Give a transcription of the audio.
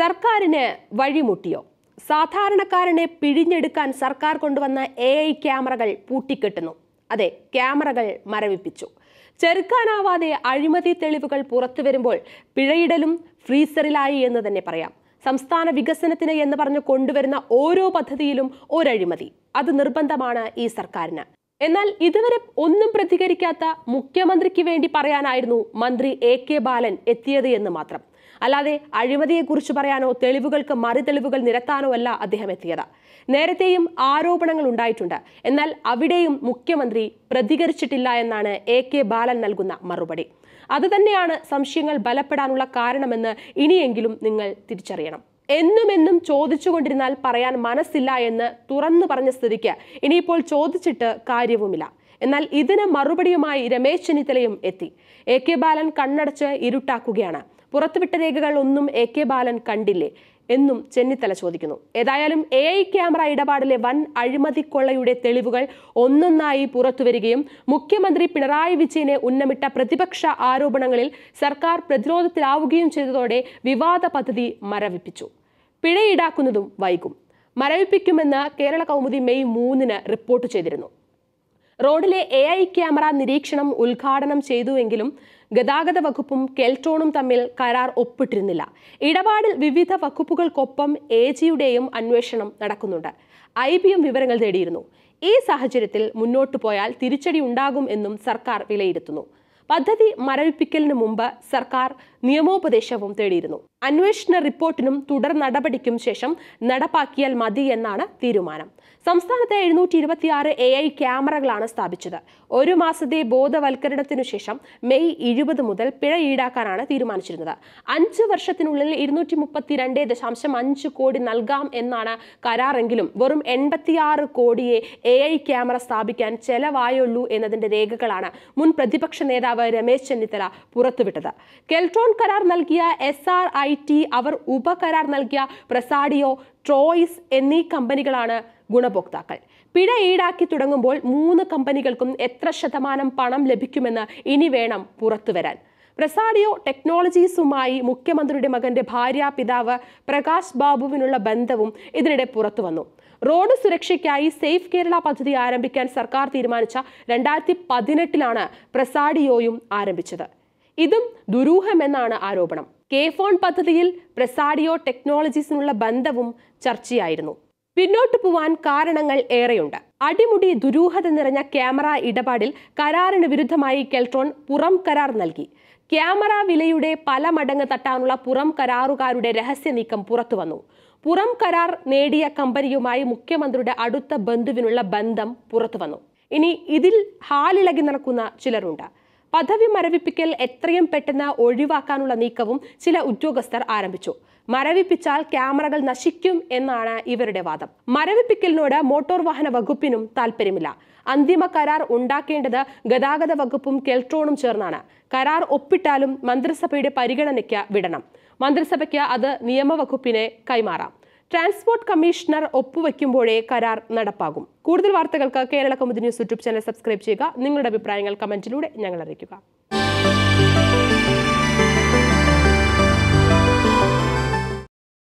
സർക്കാരിന് വഴിമുട്ടിയോ സാധാരണക്കാരനെ പിഴിഞ്ഞെടുക്കാൻ സർക്കാർ കൊണ്ടുവന്ന എ ഐ ക്യാമറകൾ പൂട്ടിക്കെട്ടുന്നു അതെ ക്യാമറകൾ മരവിപ്പിച്ചു ചെറുക്കാനാവാതെ അഴിമതി തെളിവുകൾ പുറത്തു വരുമ്പോൾ പിഴയിടലും ഫ്രീസറിലായി എന്ന് തന്നെ പറയാം സംസ്ഥാന വികസനത്തിന് എന്ന് പറഞ്ഞു കൊണ്ടുവരുന്ന ഓരോ പദ്ധതിയിലും ഒരഴിമതി അത് നിർബന്ധമാണ് ഈ സർക്കാരിന് എന്നാൽ ഇതുവരെ ഒന്നും പ്രതികരിക്കാത്ത മുഖ്യമന്ത്രിക്ക് വേണ്ടി പറയാനായിരുന്നു മന്ത്രി എ കെ ബാലൻ എത്തിയത് എന്ന് മാത്രം അല്ലാതെ അഴിമതിയെക്കുറിച്ച് പറയാനോ തെളിവുകൾക്ക് മറുതെളിവുകൾ നിരത്താനോ അല്ല അദ്ദേഹം എത്തിയത് നേരത്തെയും ആരോപണങ്ങൾ ഉണ്ടായിട്ടുണ്ട് എന്നാൽ അവിടെയും മുഖ്യമന്ത്രി പ്രതികരിച്ചിട്ടില്ല എന്നാണ് എ കെ ബാലൻ നൽകുന്ന മറുപടി അതുതന്നെയാണ് സംശയങ്ങൾ ബലപ്പെടാനുള്ള കാരണമെന്ന് ഇനിയെങ്കിലും നിങ്ങൾ തിരിച്ചറിയണം എന്നുമെന്നും ചോദിച്ചുകൊണ്ടിരുന്നാൽ പറയാൻ മനസ്സില്ല എന്ന് തുറന്നു പറഞ്ഞ സ്ഥിതിക്ക് ഇനിയിപ്പോൾ ചോദിച്ചിട്ട് കാര്യവുമില്ല എന്നാൽ ഇതിന് മറുപടിയുമായി രമേശ് ചെന്നിത്തലയും എത്തി എ കെ ബാലൻ കണ്ണടച്ച് ഇരുട്ടാക്കുകയാണ് പുറത്തുവിട്ട രേഖകൾ ഒന്നും എ കെ ബാലൻ കണ്ടില്ലേ എന്നും ചെന്നിത്തല ചോദിക്കുന്നു ഏതായാലും എ ഐ ക്യാമറ ഇടപാടിലെ വൻ അഴിമതിക്കൊള്ളയുടെ തെളിവുകൾ ഒന്നൊന്നായി പുറത്തുവരികയും മുഖ്യമന്ത്രി പിണറായി വിജയനെ ഉന്നമിട്ട പ്രതിപക്ഷ ആരോപണങ്ങളിൽ സർക്കാർ പ്രതിരോധത്തിലാവുകയും ചെയ്തതോടെ വിവാദ പദ്ധതി മരവിപ്പിച്ചു പിഴ ഈടാക്കുന്നതും വൈകും മരവിപ്പിക്കുമെന്ന് കേരള കൗമുദി മെയ് മൂന്നിന് റിപ്പോർട്ട് ചെയ്തിരുന്നു റോഡിലെ എ ഐ ക്യാമറ നിരീക്ഷണം ഉദ്ഘാടനം ചെയ്തുവെങ്കിലും ഗതാഗത വകുപ്പും കെൽട്രോണും തമ്മിൽ കരാർ ഒപ്പിട്ടിരുന്നില്ല ഇടപാടിൽ വിവിധ വകുപ്പുകൾക്കൊപ്പം എ ജിയുടെയും അന്വേഷണം നടക്കുന്നുണ്ട് ഐ ബി എം വിവരങ്ങൾ തേടിയിരുന്നു ഈ സാഹചര്യത്തിൽ മുന്നോട്ടു പോയാൽ തിരിച്ചടി ഉണ്ടാകും എന്നും സർക്കാർ വിലയിരുത്തുന്നു പദ്ധതി മരവിപ്പിക്കലിന് മുമ്പ് സർക്കാർ നിയമോപദേശവും തേടിയിരുന്നു അന്വേഷണ റിപ്പോർട്ടിനും തുടർ നടപടിക്കും ശേഷം നടപ്പാക്കിയാൽ മതി എന്നാണ് തീരുമാനം സംസ്ഥാനത്തെ എഴുന്നൂറ്റി ഇരുപത്തിയാറ് എ ഐ ക്യാമറകളാണ് സ്ഥാപിച്ചത് ഒരു മാസത്തെ ബോധവൽക്കരണത്തിനു ശേഷം മെയ് ഇരുപത് മുതൽ പിഴ ഈടാക്കാനാണ് തീരുമാനിച്ചിരുന്നത് അഞ്ച് വർഷത്തിനുള്ളിൽ ഇരുന്നൂറ്റി രണ്ട് ദശാംശം അഞ്ച് കോടി നൽകാം എന്നാണ് കരാറെങ്കിലും വെറും എൺപത്തിയാറ് കോടിയെ എ ഐ ക്യാമറ സ്ഥാപിക്കാൻ ചെലവായുള്ളൂ എന്നതിന്റെ രേഖകളാണ് മുൻ പ്രതിപക്ഷ നേതാവ് നേതാവ് രമേശ് ചെന്നിത്തല പുറത്തുവിട്ടത് കെൽട്രോൺ കരാർ നൽകിയ എസ് ആർ ഐ ടി അവർ ഉപകരാർ നൽകിയ പ്രസാഡിയോ ട്രോയിസ് എന്നീ കമ്പനികളാണ് ഗുണഭോക്താക്കൾ പിഴ ഈടാക്കി തുടങ്ങുമ്പോൾ മൂന്ന് കമ്പനികൾക്കും എത്ര ശതമാനം പണം ലഭിക്കുമെന്ന് ഇനി വേണം പുറത്തുവരാൻ പ്രസാഡിയോ ടെക്നോളജീസുമായി മുഖ്യമന്ത്രിയുടെ മകന്റെ ഭാര്യ പിതാവ് പ്രകാശ് ബാബുവിനുള്ള ബന്ധവും ഇതിനിടെ പുറത്തു വന്നു റോഡ് സുരക്ഷയ്ക്കായി സേഫ് കേരള പദ്ധതി ആരംഭിക്കാൻ സർക്കാർ തീരുമാനിച്ച രണ്ടായിരത്തി പതിനെട്ടിലാണ് പ്രസാഡിയോയും ആരംഭിച്ചത് ഇതും ദുരൂഹമെന്നാണ് ആരോപണം കെ ഫോൺ പദ്ധതിയിൽ പ്രസാഡിയോ ടെക്നോളജീസിനുള്ള ബന്ധവും ചർച്ചയായിരുന്നു പിന്നോട്ടു പോവാൻ കാരണങ്ങൾ ഏറെയുണ്ട് അടിമുടി ദുരൂഹത നിറഞ്ഞ ക്യാമറ ഇടപാടിൽ കരാറിന് വിരുദ്ധമായി കെൽട്രോൺ പുറം കരാർ നൽകി ക്യാമറ വിലയുടെ പല മടങ്ങ് തട്ടാനുള്ള പുറം കരാറുകാരുടെ രഹസ്യ നീക്കം പുറത്തുവന്നു പുറം കരാർ നേടിയ കമ്പനിയുമായി മുഖ്യമന്ത്രിയുടെ അടുത്ത ബന്ധുവിനുള്ള ബന്ധം പുറത്തുവന്നു ഇനി ഇതിൽ ഹാലിളകി നടക്കുന്ന ചിലരുണ്ട് പദവി മരവിപ്പിക്കൽ എത്രയും പെട്ടെന്ന് ഒഴിവാക്കാനുള്ള നീക്കവും ചില ഉദ്യോഗസ്ഥർ ആരംഭിച്ചു മരവിപ്പിച്ചാൽ ക്യാമറകൾ നശിക്കും എന്നാണ് ഇവരുടെ വാദം മരവിപ്പിക്കലിനോട് മോട്ടോർ വാഹന വകുപ്പിനും താല്പര്യമില്ല അന്തിമ കരാർ ഉണ്ടാക്കേണ്ടത് ഗതാഗത വകുപ്പും കെൽട്രോണും ചേർന്നാണ് കരാർ ഒപ്പിട്ടാലും മന്ത്രിസഭയുടെ പരിഗണനയ്ക്ക് വിടണം മന്ത്രിസഭയ്ക്ക് അത് നിയമവകുപ്പിനെ കൈമാറാം ട്രാൻസ്പോർട്ട് കമ്മീഷണർ ഒപ്പുവെക്കുമ്പോഴേ കരാർ നടപ്പാകും കൂടുതൽ വാർത്തകൾക്ക് Kerala Kaumudi news YouTube channel subscribe ചെയ്യുക നിങ്ങളുടെ അഭിപ്രായങ്ങൾ കമന്റിലൂടെ ഞങ്ങൾ അറിയിക്കുക